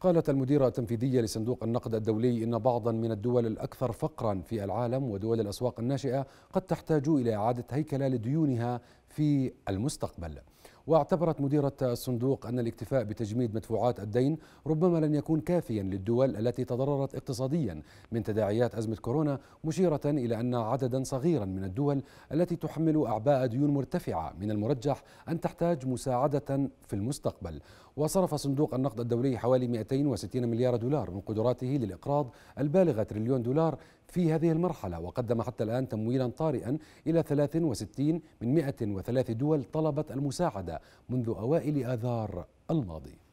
قالت المديرة التنفيذية لصندوق النقد الدولي إن بعضا من الدول الأكثر فقرا في العالم ودول الأسواق الناشئة قد تحتاج إلى إعادة هيكلة لديونها في المستقبل واعتبرت مديرة الصندوق أن الاكتفاء بتجميد مدفوعات الدين ربما لن يكون كافيا للدول التي تضررت اقتصاديا من تداعيات أزمة كورونا مشيرة إلى أن عددا صغيرا من الدول التي تحمل أعباء ديون مرتفعة من المرجح أن تحتاج مساعدة في المستقبل وصرف صندوق النقد الدولي حوالي 260 مليار دولار من قدراته للإقراض البالغة تريليون دولار في هذه المرحلة وقدم حتى الآن تمويلا طارئا إلى 63 من 103 دول طلبت المساعدة منذ أوائل آذار الماضي